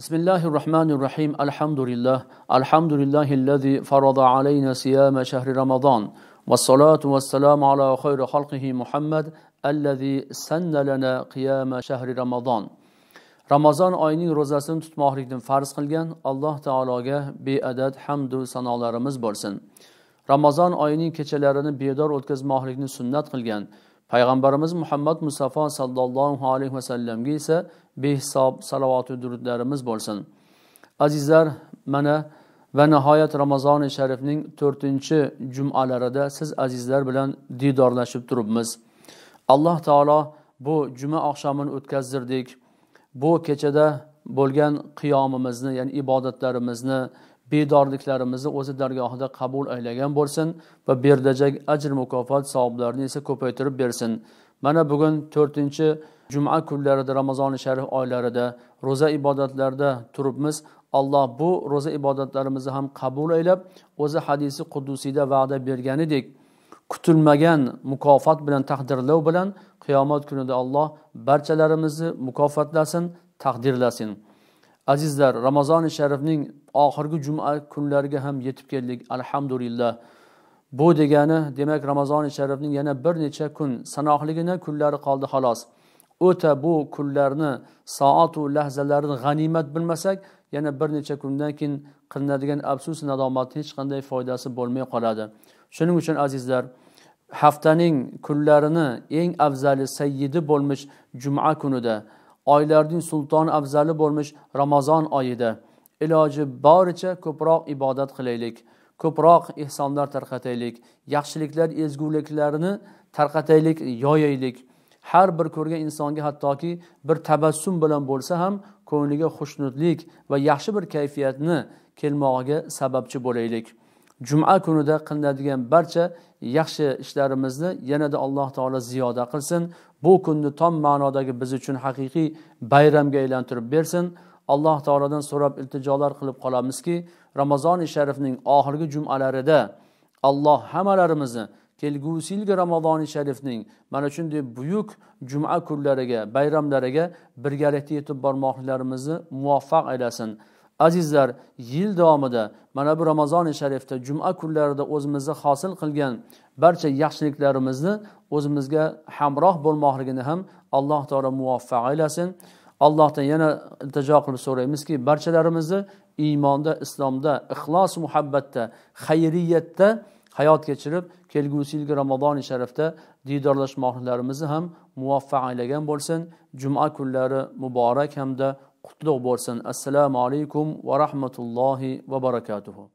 بسم الله الرحمن الرحيم الحمد لله الحمد لله الذي فرض علينا صيام شهر رمضان والصلاة والسلام على خير خلقه محمد الذي سن لنا قيام شهر رمضان ramazon oyining ro'zasini tutmoqlikni farz qilgan alloh taologa beadad hamdu sanolarimiz bo'lsin ramazon oyining kechalarini bedor o'tkazmoqlikni sunnat qilgan payg'ambarimiz muhammad musaffo sollallohu alayhi vasallamga esa behisob salovatu durudlarimiz bo'lsin azizlar mana va nihoyat ramazoni sharifning to'rtinchi jumalarida siz azizlar bilan diydorlashib turibmiz alloh taolo bu juma oqshomini o'tkazdirdik bu kechada bo'lgan qiyomimizni ya'ni ibodatlarimizni bedorliklarimizni o'zi dargohida qabul aylagan bo'lsin va berdajak ajr mukofot savoblarini esa ko'paytirib bersin mana bugun to'rtinchi juma kunlarida ramazoni sharif oylarida ro'za ibodatlarida turibmiz alloh bu ro'za ibodatlarimizni ham qabul aylab o'zi hadisi qudusiyda va'da berganidek kutilmagan mukofot bilan taqdirlov bilan qiyomat kunida alloh barchalarimizni mukofotlasin taqdirlasin azizlar ramazoni sharifning oxirgi juma kunlariga ham yetib keldik alhamdulillah bu degani demak ramazoni sharifning yana bir necha kun sanoqligina kunlari qoldi xolos o'ta bu kunlarni soatu lahzalarni g'animat bilmasak yana bir necha kundan keyin qilinadigan afsus nadomatni hech qanday foydasi bo'lmay qoladi shuning uchun azizlar haftaning kunlarini eng afzali sayyidi bo'lmish juma kunida oylarning sultoni afzali bo'lmish ramazon oyida iloji boricha ko'proq ibodat qilaylik ko'proq ehsonlar tarqataylik yaxshiliklar ezguliklarni tarqataylik yoyaylik har bir ko'rgan insonga hattoki bir tabassum bilan bo'lsa ham ko'ngliga xushnudlik va yaxshi bir kayfiyatni kelmog'iga sababchi bo'laylik juma kunida qilinadigan barcha yaxshi ishlarimizni yanada alloh taolo ziyoda qilsin bu kunni tom ma'nodagi biz uchun haqiqiy bayramga aylantirib bersin alloh taolodan so'rab iltijolar qilib qolamizki ramazoni sharifning oxirgi jumalarida alloh hammalarimizni kelgusi yilgi ramazoni sharifning mana shunday buyuk juma kunlariga bayramlariga birgalikda yetib bormoqlarimizni muvaffaq aylasin azizlar yil davomida mana bu ramazoni sharifda juma kunlarida o'zimizni hosil qilgan barcha yaxshiliklarimizni o'zimizga hamroh bo'lmoqligini ham alloh taolo muvaffaq aylasin allohdan yana iltijo qilib so'raymizki barchalarimizni iymonda islomda ixlos muhabbatda xayriyatda hayot kechirib kelgusi yilgi ramazoni sharifda diydorlashmoqlarimizni ham muvaffaq aylagan bo'lsin juma kunlari muborak hamda قطلو بورسن السلام عليكم ورحمة الله وبركاته